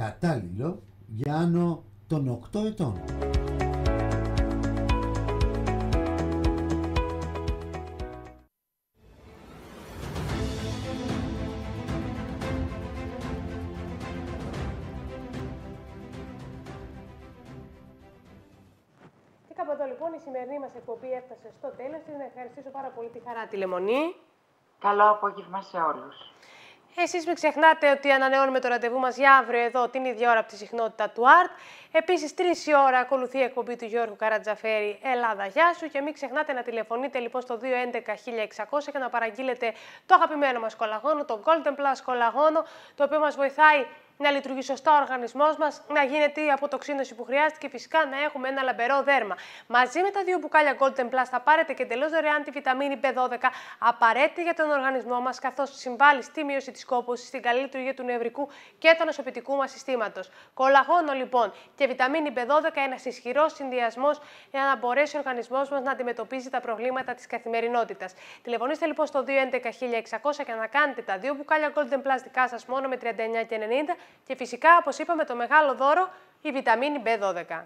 κατάλληλο για άνω των 8 ετών. από εδώ λοιπόν η σημερινή μας εκπομπή έφτασε στο τέλος Σας Να ευχαριστήσω πάρα πολύ τη χαρά τη Λεμονή. Καλό απόγευμα σε όλους. Ε, εσείς μην ξεχνάτε ότι ανανεώνουμε το ραντεβού μας για αύριο εδώ την ίδια ώρα από τη συχνότητα του ΑΡΤ. Επίσης, 3 η ώρα ακολουθεί η εκπομπή του Γιώργου Καρατζαφέρη Ελλάδα Γεια σου και μην ξεχνάτε να τηλεφωνείτε λοιπόν στο 211-1600 και να παραγγείλετε το αγαπημένο μας κολαγόνο, το Golden Plus κολαγόνο, το οποίο μας βοηθάει να λειτουργεί σωστά ο οργανισμός μας, να γίνεται η αποτοξίνωση που χρειάζεται και φυσικά να έχουμε ένα λαμπερό δέρμα. Μαζί με τα δύο μπουκάλια Golden Plus θα πάρετε και εντελώς δωρεάν τη βιταμίνη B12, απαραίτητη για τον οργανισμό μας, καθώς συμβάλλει στη μείωση της κόπωσης, στην καλή λειτουργία του νευρικού και του νοσοποιητικού μας συστήματος. Κολαγόνο λοιπόν και βιταμίνη B12, ένας ισχυρός συνδυασμός για να μπορέσει ο οργανισμός μας να αντιμετωπίζει τα προβλήματα της καθημερινότητας. Τηλεφωνήστε λοιπόν στο 211 1600 και να κάνετε τα δύο μπουκάλια Golden Plus δικά σας μόνο με 39 και 90 και φυσικά, όπως είπαμε, το μεγάλο δώρο, η βιταμίνη B12.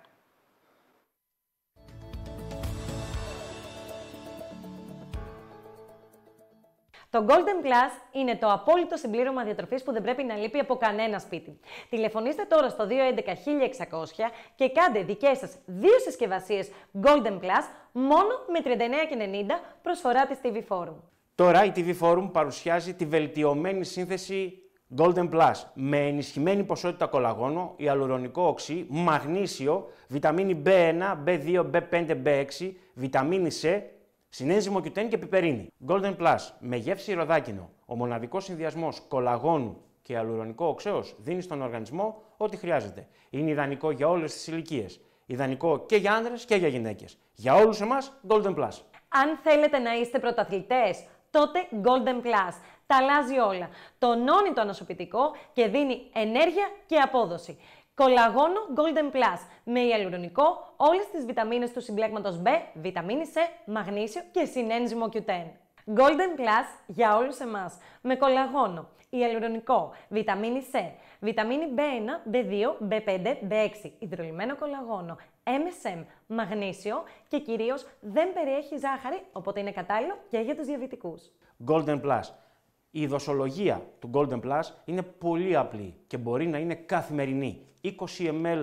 Το Golden Glass είναι το απόλυτο συμπλήρωμα διατροφής που δεν πρέπει να λείπει από κανένα σπίτι. Τηλεφωνήστε τώρα στο 211 και κάντε δικές σας δύο συσκευασίες Golden Glass μόνο με 39,90 προσφορά της TV Forum. Τώρα η TV Forum παρουσιάζει τη βελτιωμένη σύνθεση Golden Plus με ενισχυμένη ποσότητα κολαγόνο, ιαλουρονικό οξύ, μαγνήσιο, βιταμίνη B1, B2, B5, B6, βιταμίνη C, σινέζιμο κιουτέν και πιπερίνη. Golden Plus με γεύση ροδάκινο. Ο μοναδικός συνδυασμός κολαγόνου και αλουρονικό οξέως δίνει στον οργανισμό ό,τι χρειάζεται. Είναι ιδανικό για όλες τις ηλικίες. Ιδανικό και για άνδρες και για γυναίκες. Για όλους εμάς, Golden Plus. Αν θέλετε να είστε πρωταθλητές, τότε Golden Plus τα αλλάζει όλα. Τονώνει το ανοσοποιητικό και δίνει ενέργεια και απόδοση. Κολαγόνο Golden Plus με ιαλουρονικό, όλες τις βιταμίνες του συμπλέγματος B, βιταμίνη C, μαγνήσιο και συνένζυμο Q10. Golden Plus για όλους εμάς με κολαγόνο, ιαλουρονικό, βιταμίνη C, βιταμίνη B1, B2, B5, B6, υδρολυμένο κολαγόνο, MSM, μαγνήσιο και κυρίως δεν περιέχει ζάχαρη, οπότε είναι κατάλληλο και για τους διαβητικούς. Golden Plus η δοσολογία του Golden Plus είναι πολύ απλή και μπορεί να είναι καθημερινή. 20 ml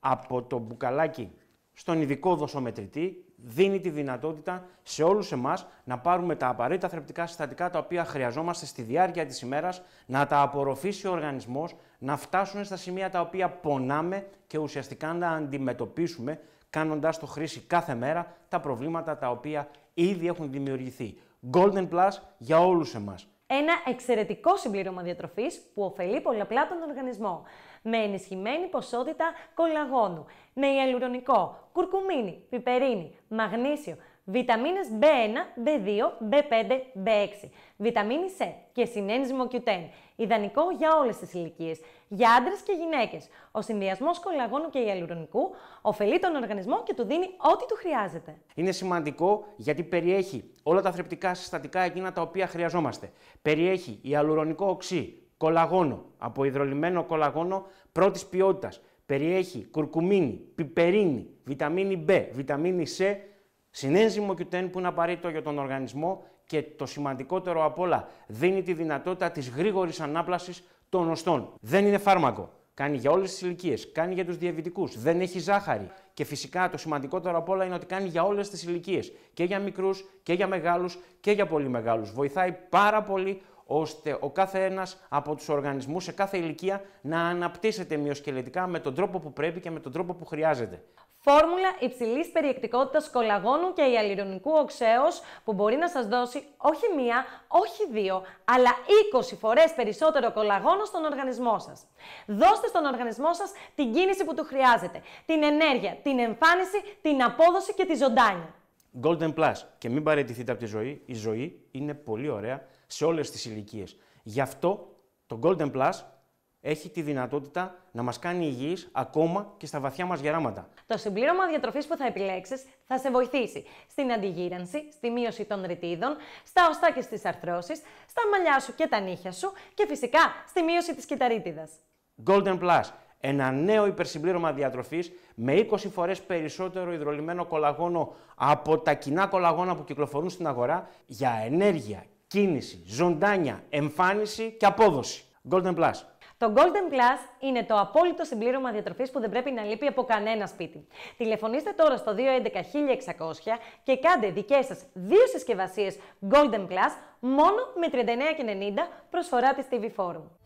από το μπουκαλάκι στον ειδικό δοσομετρητή δίνει τη δυνατότητα σε όλους εμάς να πάρουμε τα απαραίτητα θρεπτικά συστατικά τα οποία χρειαζόμαστε στη διάρκεια της ημέρας, να τα απορροφήσει ο οργανισμός, να φτάσουν στα σημεία τα οποία πονάμε και ουσιαστικά να αντιμετωπίσουμε κάνοντας το χρήση κάθε μέρα τα προβλήματα τα οποία ήδη έχουν δημιουργηθεί. Golden Plus για όλους εμάς. Ένα εξαιρετικό συμπλήρωμα διατροφής που ωφελεί πολλαπλά τον οργανισμό, με ενισχυμένη ποσότητα κολαγόνου, με ιαλουρονικό, κουρκουμίνι, πιπερίνι, μαγνήσιο, Βιταμίνες B1, B2, B5, B6. Βιταμίνη C και συνενζυμο q Q10. Ιδανικό για όλες τις ηλικίες, για άντρες και γυναίκες. Ο συνδυασμός κολαγόνου και υαλουρονικού ωφελεί τον οργανισμό και του δίνει ό,τι του χρειάζεται. Είναι σημαντικό γιατί περιέχει όλα τα θρεπτικά συστατικά εκείνα τα οποία χρειαζόμαστε. Περιέχει υαλουρονικό οξύ, κολαγόνο, από υδρολημένο κολαγόνο πρώτης ποιότητας. Περιέχει κουρκουμίνη, πιπερίνη, βιταμίνη B, βιταμίνη C, Συνένζυμο Q10 που είναι απαραίτητο για τον οργανισμό και το σημαντικότερο απ' όλα δίνει τη δυνατότητα της γρήγορης ανάπλασης των οστών. Δεν είναι φάρμακο. Κάνει για όλες τις ηλικίες, κάνει για τους διαβητικούς, δεν έχει ζάχαρη. Και φυσικά το σημαντικότερο απ' όλα είναι ότι κάνει για όλες τις ηλικίες. Και για μικρούς, και για μεγάλους και για πολύ μεγάλους. Βοηθάει πάρα πολύ ώστε ο κάθε ένας από τους οργανισμούς σε κάθε ηλικία να αναπτύσσεται μειοσκελετικά με τον τρόπο που πρέπει και με τον τρόπο που χρειάζεται. Φόρμουλα υψηλής περιεκτικότητας κολαγόνου και ιαλυρονικού οξέως που μπορεί να σας δώσει όχι μία, όχι δύο, αλλά 20 φορές περισσότερο κολαγόνο στον οργανισμό σας. Δώστε στον οργανισμό σας την κίνηση που του χρειάζεται, την ενέργεια, την εμφάνιση, την απόδοση και τη ζωντάνια. Golden Plus. Και μην παραιτηθείτε από τη ζωή. Η ζωή είναι πολύ ωραία σε όλες τις ηλικίες. Γι' αυτό το Golden Plus έχει τη δυνατότητα να μας κάνει υγιείς ακόμα και στα βαθιά μας γεράματα. Το συμπλήρωμα διατροφής που θα επιλέξεις θα σε βοηθήσει στην αντιγύρανση, στη μείωση των ρητίδων, στα οστά και στις αρθρώσεις, στα μαλλιά σου και τα νύχια σου και φυσικά στη μείωση της κυταρίτιδας. Golden Plus. Ένα νέο υπερσυμπλήρωμα διατροφής με 20 φορές περισσότερο υδρολημένο κολαγόνο από τα κοινά κολαγόνα που κυκλοφορούν στην αγορά για ενέργεια κίνηση, ζωντάνια, εμφάνιση και απόδοση. Golden Plus. Το Golden Plus είναι το απόλυτο συμπλήρωμα διατροφής που δεν πρέπει να λείπει από κανένα σπίτι. Τηλεφωνήστε τώρα στο 211 1600 και κάντε δικές σας δύο συσκευασίες Golden Plus μόνο με 39,90 προσφορά τη TV Forum.